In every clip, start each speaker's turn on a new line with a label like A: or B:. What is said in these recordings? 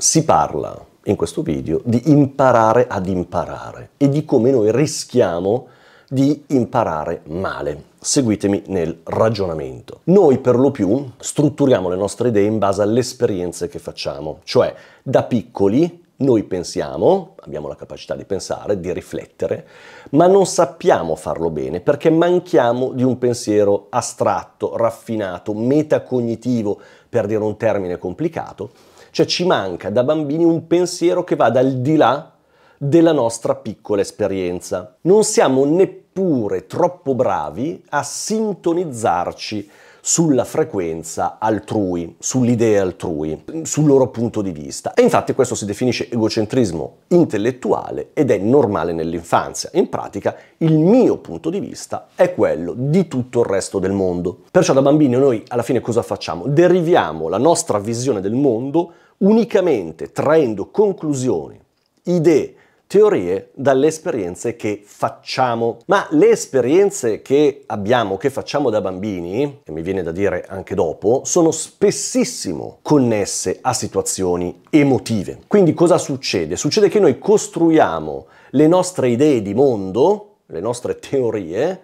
A: Si parla in questo video di imparare ad imparare e di come noi rischiamo di imparare male. Seguitemi nel ragionamento. Noi per lo più strutturiamo le nostre idee in base alle esperienze che facciamo, cioè da piccoli noi pensiamo, abbiamo la capacità di pensare, di riflettere, ma non sappiamo farlo bene perché manchiamo di un pensiero astratto, raffinato, metacognitivo, per dire un termine complicato, cioè ci manca da bambini un pensiero che vada al di là della nostra piccola esperienza. Non siamo neppure troppo bravi a sintonizzarci sulla frequenza altrui, sull'idea altrui, sul loro punto di vista. E infatti questo si definisce egocentrismo intellettuale ed è normale nell'infanzia. In pratica il mio punto di vista è quello di tutto il resto del mondo. Perciò da bambini noi alla fine cosa facciamo? Deriviamo la nostra visione del mondo unicamente traendo conclusioni, idee, teorie dalle esperienze che facciamo. Ma le esperienze che abbiamo, che facciamo da bambini, e mi viene da dire anche dopo, sono spessissimo connesse a situazioni emotive. Quindi cosa succede? Succede che noi costruiamo le nostre idee di mondo, le nostre teorie,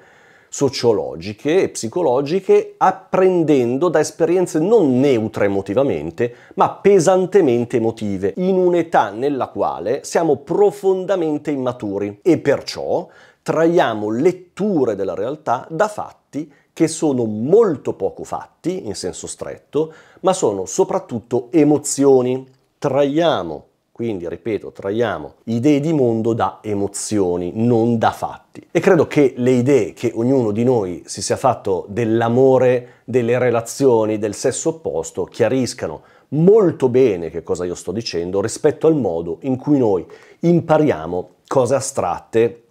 A: sociologiche e psicologiche apprendendo da esperienze non neutre emotivamente, ma pesantemente emotive, in un'età nella quale siamo profondamente immaturi e perciò traiamo letture della realtà da fatti che sono molto poco fatti in senso stretto, ma sono soprattutto emozioni. Traiamo quindi, ripeto, traiamo idee di mondo da emozioni, non da fatti. E credo che le idee che ognuno di noi si sia fatto dell'amore, delle relazioni, del sesso opposto, chiariscano molto bene che cosa io sto dicendo rispetto al modo in cui noi impariamo cose astratte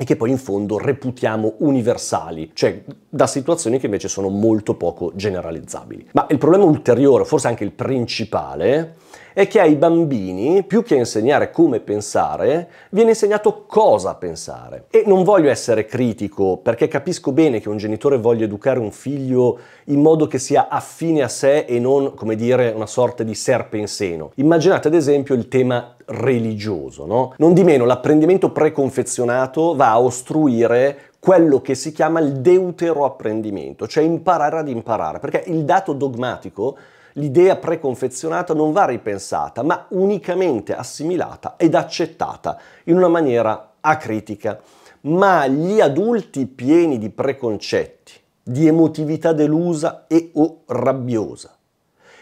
A: e che poi in fondo reputiamo universali, cioè da situazioni che invece sono molto poco generalizzabili. Ma il problema ulteriore, forse anche il principale, è che ai bambini, più che insegnare come pensare, viene insegnato cosa pensare. E non voglio essere critico, perché capisco bene che un genitore voglia educare un figlio in modo che sia affine a sé e non, come dire, una sorta di serpe in seno. Immaginate ad esempio il tema religioso, no? Non di meno, l'apprendimento preconfezionato va a ostruire quello che si chiama il deutero apprendimento, cioè imparare ad imparare, perché il dato dogmatico, l'idea preconfezionata non va ripensata, ma unicamente assimilata ed accettata in una maniera acritica. Ma gli adulti pieni di preconcetti, di emotività delusa e o rabbiosa,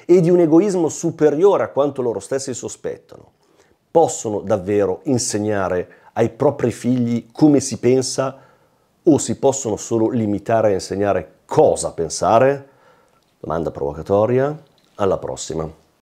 A: e di un egoismo superiore a quanto loro stessi sospettano, possono davvero insegnare ai propri figli come si pensa o si possono solo limitare a insegnare cosa pensare? Domanda provocatoria, alla prossima.